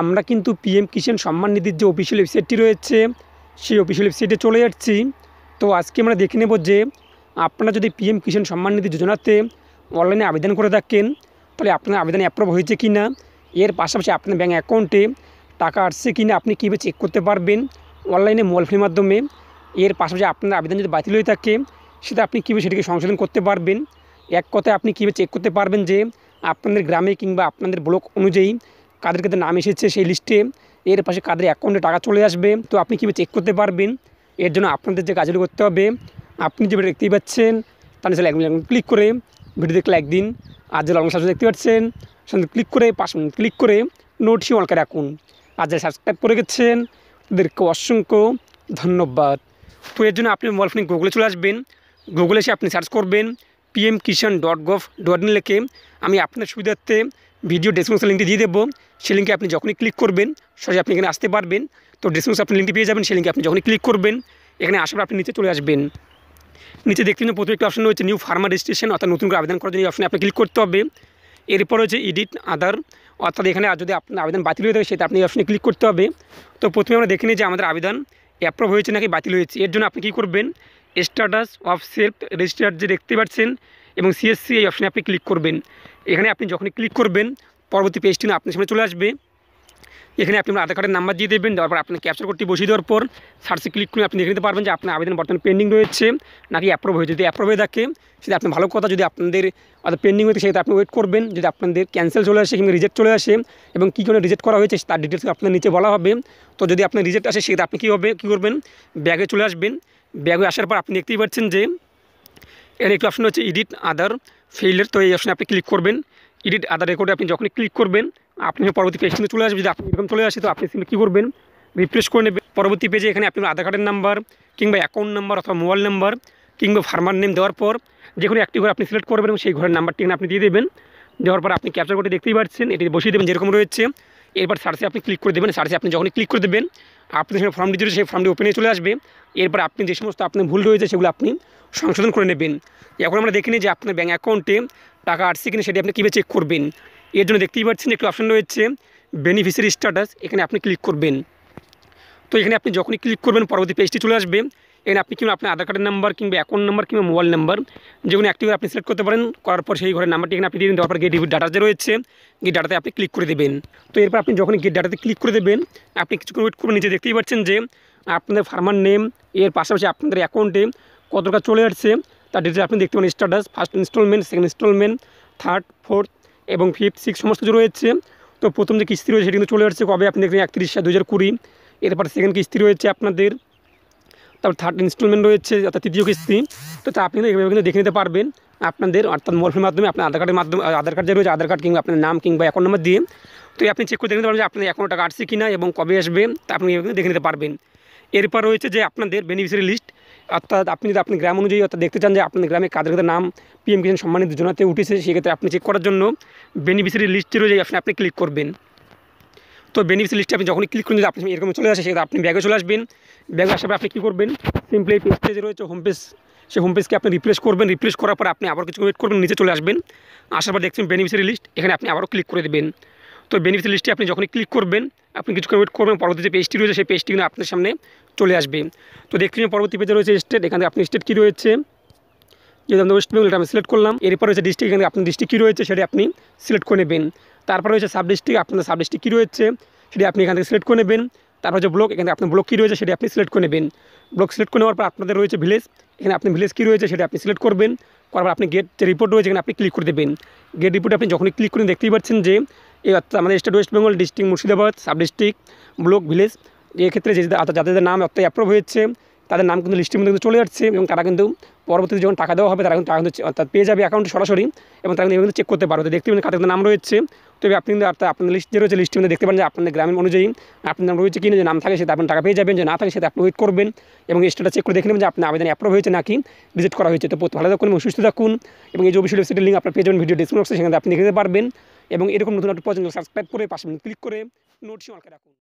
আমরা কিন্তু পিএম কিষাণ সম্মান নিধির যে অফিসিয়াল ওয়েবসাইটটি রয়েছে সেই অফিসিয়াল ওয়েবসাইটে চলে যাচ্ছি তো আজকে আমরা দেখে নেব যে আপনারা যদি পিএম কিষাণ সম্মান নিধি যোজনাতে অনলাইনে আবেদন করে থাকেন তাহলে আপনার আবেদন অ্যাপ্রুভ হয়েছে কি না এর পাশাপাশি আপনার ব্যাঙ্ক অ্যাকাউন্টে টাকা আসছে কি না আপনি কীভাবে চেক করতে পারবেন অনলাইনে মোবাইল মাধ্যমে এর পাশাপাশি আপনার আবেদন যদি বাতিল হয়ে থাকে সেটা আপনি কীভাবে সেটিকে সংশোধন করতে পারবেন এক কথায় আপনি কীভাবে চেক করতে পারবেন যে আপনাদের গ্রামে কিংবা আপনাদের ব্লক অনুযায়ী কাদের কাদের নাম এসেছে সেই লিস্টে এর পাশে কাদের অ্যাকাউন্টে টাকা চলে আসবে তো আপনি কীভাবে চেক করতে পারবেন এর জন্য আপনাদের যে কাজগুলো করতে হবে আপনি যে ভিডিও দেখতেই পাচ্ছেন তার নিচে লাইক ক্লিক করে ভিডিওতে লাইক দিন আর যে লং দেখতে পাচ্ছেন সঙ্গে ক্লিক করে পাঁচ মিনিট ক্লিক করে নোটসি অন করে রাখুন আর যারা সাবস্ক্রাইব করে গেছেন তাদেরকে অসংখ্য ধন্যবাদ তো এর জন্য আপনি মোবাইল ফোনে গুগলে চলে আসবেন গুগলে এসে আপনি সার্চ করবেন PM Kisan dot gov dot in লেখে আমি আপনার সুবিধার্থে ভিডিও ডেসক্রিপশন লিঙ্কটি দিয়ে দেবো সে লিঙ্কে আপনি যখনই ক্লিক করবেন সরাসরি আপনি এখানে আসতে পারবেন তো ডেসক্রিপশন আপনি লিঙ্কটি পেয়ে যাবেন সে লিঙ্কে আপনি যখনই ক্লিক করবেন এখানে আসার আপনি নিচে চলে আসবেন নিচে দেখতে প্রথমে একটি অপশন রয়েছে নিউ ফার্মার রেজিস্ট্রেশন অর্থাৎ নতুন করে আবেদন করার জন্য অপশনে আপনি ক্লিক করতে হবে এরপর হচ্ছে এডিট আদার অর্থাৎ এখানে যদি আপনার আবেদন বাতিল হয়ে থাকে সেটা আপনি অপশনে ক্লিক করতে হবে তো প্রথমে আমরা দেখে নিই যে আমাদের আবেদন অ্যাপ্রুভ হয়েছে নাকি বাতিল হয়েছে এর জন্য আপনি কী করবেন স্ট্যাটাস অফ সেলফ রেজিস্ট্রার যে দেখতে পাচ্ছেন এবং সিএসসি এই অপশানে আপনি ক্লিক করবেন এখানে আপনি যখনই ক্লিক করবেন পরবর্তী পেজটি না আপনার সামনে চলে আসবে এখানে আপনি আধার কার্ডের নাম্বার দিয়ে দেবেন তারপর আপনার ক্যাপচার করতে বসিয়ে দেওয়ার পর সার্চে ক্লিক করে আপনি দেখে নিতে পারবেন যে আপনার আবেদন বর্তমানে পেন্ডিং রয়েছে নাকি অ্যাপ্রুভ হয়েছে যদি অ্যাপ্রুভ হয়ে থাকে সেটা আপনার ভালো কথা যদি আপনাদের অর্থাৎ পেন্ডিং হয়েছে সেটা আপনি ওয়েট করবেন যদি আপনাদের ক্যান্সেল চলে আসে কিংবা রিজেক্ট চলে আসে এবং কী করে রিজেক্ট করা হয়েছে তার ডিটেলস আপনার নিচে বলা হবে তো যদি আপনার রিজেক্ট আসে সেটা আপনি কী হবে কী করবেন ব্যাগে চলে আসবেন ব্যাগে আসার পর আপনি দেখতেই পাচ্ছেন যে এর একটি অপশন হচ্ছে এডিট আদার ফেইলের তো এই অপশানে আপনি ক্লিক করবেন এডিট আদার রেকর্ডে আপনি যখনই ক্লিক করবেন আপনি পরবর্তী পেজ কিন্তু চলে আসবে যদি আপনি এরকম চলে আসে তো আপনি কী করবেন রিপ্লেস করে নেবেন পরবর্তী পেজে এখানে আপনার আধার কার্ডের নাম্বার কিংবা অ্যাকাউন্ট নাম্বার অথবা মোবাইল নাম্বার কিংবা ফার্মার নেম দেওয়ার পর যে কোনো একটি ঘর আপনি সিলেক্ট করবেন এবং সেই ঘরের নাম্বারটি আপনি দিয়ে দেবেন দেওয়ার পর আপনি ক্যাপচার করে দেখতেই পাচ্ছেন এটি বসিয়ে দেবেন যেরকম রয়েছে এরপর সার্চে আপনি ক্লিক করে দেবেন সার্চে আপনি যখনই ক্লিক করে দেবেন আপনি সঙ্গে ফর্মটি দিয়েছে সেই ফর্মটি ওপেনে চলে আসবে এরপর আপনি যে সমস্ত আপনার ভুল রয়েছে সেগুলো আপনি সংশোধন করে নেবেন এখন আমরা দেখিনি যে আপনার ব্যাঙ্ক অ্যাকাউন্টে টাকা আসছে কিনা সেটি আপনি কীভাবে চেক করবেন এর জন্য দেখতেই পাচ্ছেন একটি অপশান রয়েছে বেনিফিসিয়ারি স্ট্যাটাস এখানে আপনি ক্লিক করবেন তো এখানে আপনি যখনই ক্লিক করবেন পরবর্তী পেজটি চলে আসবে এখানে আপনি কিংবা আপনার আধার কার্ডের নাম্বার কিংবা অ্যাকাউন্ট নাম্বার কিংবা মোবাইল নাম্বার যেগুলো অ্যাক্টিভ আপনি সিলেক্ট করতে পারেন করার পর সেই ঘরের নাম্বারটি এখানে আপনি দিয়ে দেওয়ার পর গেট ডাটা যে রয়েছে গেট ডাটাতে আপনি ক্লিক করে দেবেন তো এরপর আপনি যখন গেট ডাটাতে ক্লিক করে দেবেন আপনি কিছুক্ষণ ওয়েট করে নিচে দেখতেই পাচ্ছেন যে আপনাদের ফার্মার নেম এর পাশাপাশি আপনাদের অ্যাকাউন্টে কত টাকা চলে আসছে তার ডিটেলস আপনি দেখতে পারেন status first instalment second instalment third fourth এবং ফিফথ সিক্স সমস্ত কিছু রয়েছে তো প্রথম যে কিস্তি রয়েছে সেটি কিন্তু চলে আসছে কবে আপনি দেখলেন একত্রিশ সাত দু হাজার কুড়ি এরপর সেকেন্ড কিস্তি রয়েছে আপনাদের তারপর থার্ড ইনস্টলমেন্ট রয়েছে অর্থাৎ তৃতীয় কিস্তি তো তা আপনি এভাবে কিন্তু দেখে নিতে পারবেন আপনাদের অর্থাৎ মোবাইলের মাধ্যমে আপনার আধার কার্ডের মাধ্যমে আধার কার্ড যে রয়েছে আধার কার্ড কিংবা আপনার নাম কিংবা অ্যাকাউন্ট নাম্বার দিয়ে তো আপনি চেক করে দেখে নিতে পারবেন যে আপনার অ্যাকাউন্ট টাকা আসছে কিনা এবং কবে আসবে তা আপনি দেখে নিতে পারবেন এরপর রয়েছে যে আপনাদের বেনিফিসিয়ারি লিস্ট অর্থাৎ আপনি যদি আপনি গ্রাম অনুযায়ী অর্থাৎ দেখতে চান যে আপনাদের গ্রামে কাদের কাদের নাম পিএম কিষাণ সম্মানিত যোজনাতে উঠেছে সেক্ষেত্রে আপনি চেক করার জন্য বেনিফিসিয়ারি লিস্টের রয়েছে আপনি আপনি ক্লিক করবেন তো বেনিফিট লিস্টে আপনি যখনই ক্লিক করুন আপনি এরকম চলে আসে সেটা আপনি ব্যাগে চলে আসবেন ব্যাগে আসার পর আপনি কী করবেন সিম্পলি এই পেজ রয়েছে হোম পেজ সেই হোম পেজকে আপনি রিপ্লেস করবেন রিপ্লেস করার পর আপনি আবার কিছু ওয়েট করবেন নিচে চলে আসবেন আসার পর দেখছেন বেনিফিশিয়ারি লিস্ট এখানে আপনি আবারও ক্লিক করে দেবেন তো বেনিফিট লিস্টে আপনি যখনই ক্লিক করবেন আপনি কিছুক্ষণ ওয়েট করবেন পরবর্তী যে পেজটি রয়েছে সেই পেজটি কিন্তু আপনার সামনে চলে আসবে তো দেখতে পরবর্তী পেজে রয়েছে স্টেট এখানে আপনি স্টেট কী রয়েছে যদি আমাদের ওয়েস্ট বেঙ্গল এটা আমি সিলেক্ট করলাম এরপর রয়েছে ডিস্ট্রিক্ট এখানে আপনার ডিস্ট্রিক্ট কী রয়েছে সেটা আপনি সিলেক্ট করে নেবেন তারপর রয়েছে সাব ডিস্ট্রিক্ট আপনাদের সাব ডিস্ট্রিক্ট কী রয়েছে সেটি আপনি এখান থেকে সিলেক্ট করে নেবেন তারপর হচ্ছে ব্লক এখানে আপনার ব্লক কী রয়েছে সেটি আপনি সিলেক্ট করে নেবেন ব্লক সিলেক্ট করে নেওয়ার পর আপনাদের রয়েছে ভিলেজ এখানে আপনি ভিলেজ কী রয়েছে সেটি আপনি সিলেক্ট করবেন করার পর আপনি গেট যে রিপোর্ট রয়েছে এখানে আপনি ক্লিক করে দেবেন গেট রিপোর্ট আপনি যখনই ক্লিক করে দেখতেই পাচ্ছেন যে এই অর্থাৎ আমাদের state West Bengal district Murshidabad sub district block village এক্ষেত্রে যে যাদের যাদের নাম অর্থাৎ অ্যাপ্রুভ হয়েছে তাদের নাম কিন্তু লিস্টের মধ্যে কিন্তু চলে যাচ্ছে এবং তারা কিন্তু পরবর্তীতে যখন টাকা দেওয়া হবে তারা কিন্তু টাকা কিন্তু অর্থাৎ পেয়ে যাবে অ্যাকাউন্টে সরাসরি এবং তারা কিন্তু চেক করতে পারবে দেখতে পাবেন খাতার নাম রয়েছে তবে আপনি কিন্তু আপনার লিস্ট যে রয়েছে লিস্টের মধ্যে দেখতে পারেন যে আপনাদের গ্রামের অনুযায়ী আপনার নাম রয়েছে কিনা যে নাম থাকে সেটা আপনি টাকা পেয়ে যাবেন যে না থাকে সেটা আপনি ওয়েট করবেন এবং স্টেটাস চেক করে দেখে নেবেন যে আপনার আবেদন অ্যাপ্রুভ হয়েছে নাকি রিজেক্ট করা হয়েছে তো ভালো থাকুন এবং সুস্থ থাকুন এবং এই যে অফিসিয়াল ওয়েবসাইটের লিঙ্ক আপনার পেয়ে যাবেন ভিডিও ডিসক্রিপশন সেখানে আপনি দেখতে পারবেন এবং এরকম নতুন একটা পর্যন্ত সাবস্ক্রাইব করে পাশে ক্লিক করে নোটসি অলকে রাখুন